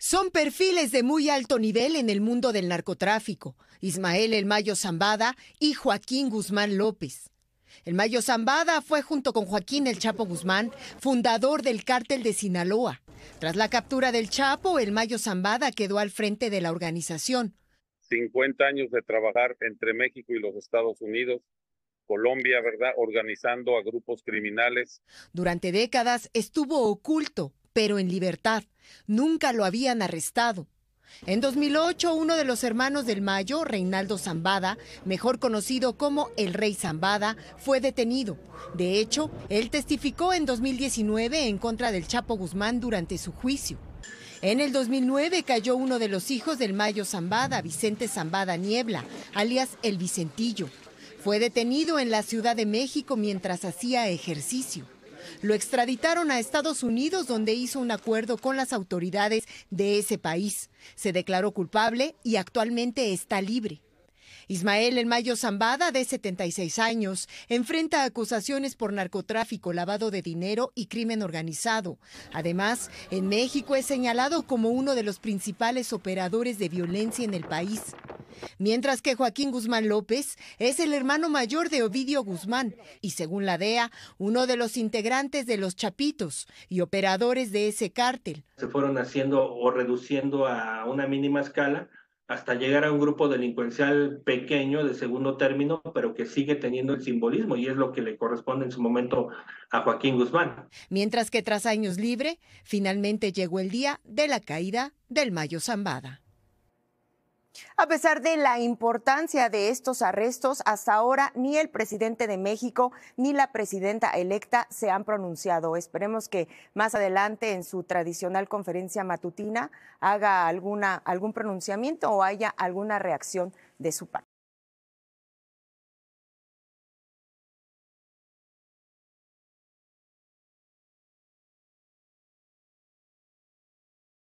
Son perfiles de muy alto nivel en el mundo del narcotráfico, Ismael El Mayo Zambada y Joaquín Guzmán López. El Mayo Zambada fue junto con Joaquín El Chapo Guzmán, fundador del cártel de Sinaloa. Tras la captura del Chapo, El Mayo Zambada quedó al frente de la organización. 50 años de trabajar entre México y los Estados Unidos, Colombia, ¿verdad? Organizando a grupos criminales. Durante décadas estuvo oculto pero en libertad. Nunca lo habían arrestado. En 2008, uno de los hermanos del Mayo, Reinaldo Zambada, mejor conocido como el Rey Zambada, fue detenido. De hecho, él testificó en 2019 en contra del Chapo Guzmán durante su juicio. En el 2009 cayó uno de los hijos del Mayo Zambada, Vicente Zambada Niebla, alias El Vicentillo. Fue detenido en la Ciudad de México mientras hacía ejercicio. Lo extraditaron a Estados Unidos donde hizo un acuerdo con las autoridades de ese país. Se declaró culpable y actualmente está libre. Ismael El Mayo Zambada, de 76 años, enfrenta acusaciones por narcotráfico, lavado de dinero y crimen organizado. Además, en México es señalado como uno de los principales operadores de violencia en el país. Mientras que Joaquín Guzmán López es el hermano mayor de Ovidio Guzmán y según la DEA, uno de los integrantes de los Chapitos y operadores de ese cártel. Se fueron haciendo o reduciendo a una mínima escala hasta llegar a un grupo delincuencial pequeño de segundo término, pero que sigue teniendo el simbolismo y es lo que le corresponde en su momento a Joaquín Guzmán. Mientras que tras años libre, finalmente llegó el día de la caída del Mayo Zambada. A pesar de la importancia de estos arrestos, hasta ahora ni el presidente de México ni la presidenta electa se han pronunciado. Esperemos que más adelante en su tradicional conferencia matutina haga alguna, algún pronunciamiento o haya alguna reacción de su parte.